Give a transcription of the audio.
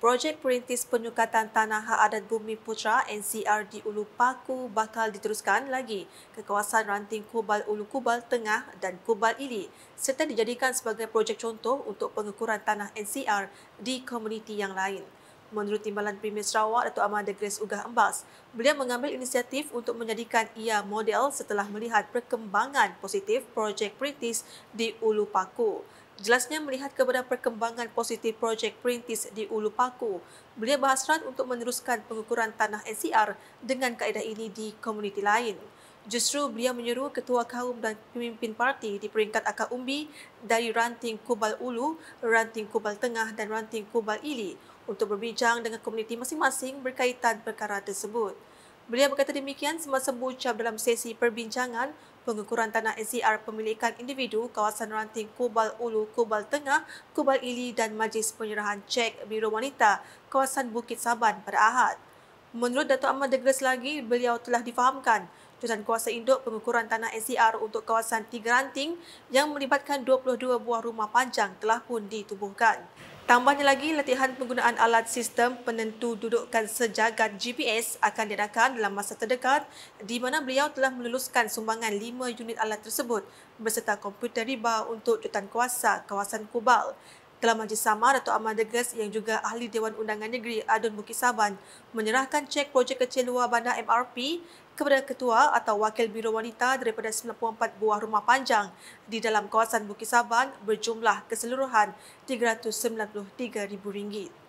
Projek Perintis Penyukatan Tanah Hak Adat Bumi Putra NCR di Ulu Paku bakal diteruskan lagi ke kawasan ranting Kubal Ulu Kubal Tengah dan Kubal Ili serta dijadikan sebagai projek contoh untuk pengukuran tanah NCR di komuniti yang lain. Menurut Timbalan Premier Sarawak, Datuk Amanda Grace Ugah Embas, beliau mengambil inisiatif untuk menjadikan ia model setelah melihat perkembangan positif projek perintis di Ulu Paku. Jelasnya melihat kepada perkembangan positif projek perintis di Ulu Paku, beliau berhasrat untuk meneruskan pengukuran tanah NCR dengan kaedah ini di komuniti lain. Justru beliau menyeru ketua kaum dan pemimpin parti di peringkat akar umbi dari ranting Kubal Ulu, ranting Kubal Tengah dan ranting Kubal Ili untuk berbincang dengan komuniti masing-masing berkaitan perkara tersebut. Beliau berkata demikian semasa bucap dalam sesi perbincangan pengukuran tanah SCR e pemilikan individu kawasan ranting Kubal Ulu, Kubal Tengah, Kubal Ili dan Majlis Penyerahan Cek Biro Wanita kawasan Bukit Saban pada Ahad. Menurut Datuk Ahmad Degres lagi, beliau telah difahamkan Jutan Kuasa Induk Pengukuran Tanah SCR e untuk kawasan Tiga Ranting yang melibatkan 22 buah rumah panjang telah pun ditubuhkan. Tambahnya lagi, latihan penggunaan alat sistem penentu dudukan sejagat GPS akan diadakan dalam masa terdekat di mana beliau telah meluluskan sumbangan 5 unit alat tersebut berserta komputer riba untuk jutan kuasa kawasan Kubal. Ketua Majlis Samar Dato' Ahmad Degas yang juga ahli Dewan Undangan Negeri Adun Bukit Saban menyerahkan cek projek kecil luar bandar MRP kepada ketua atau wakil biro wanita daripada 94 buah rumah panjang di dalam kawasan Bukit Saban berjumlah keseluruhan RM393,000.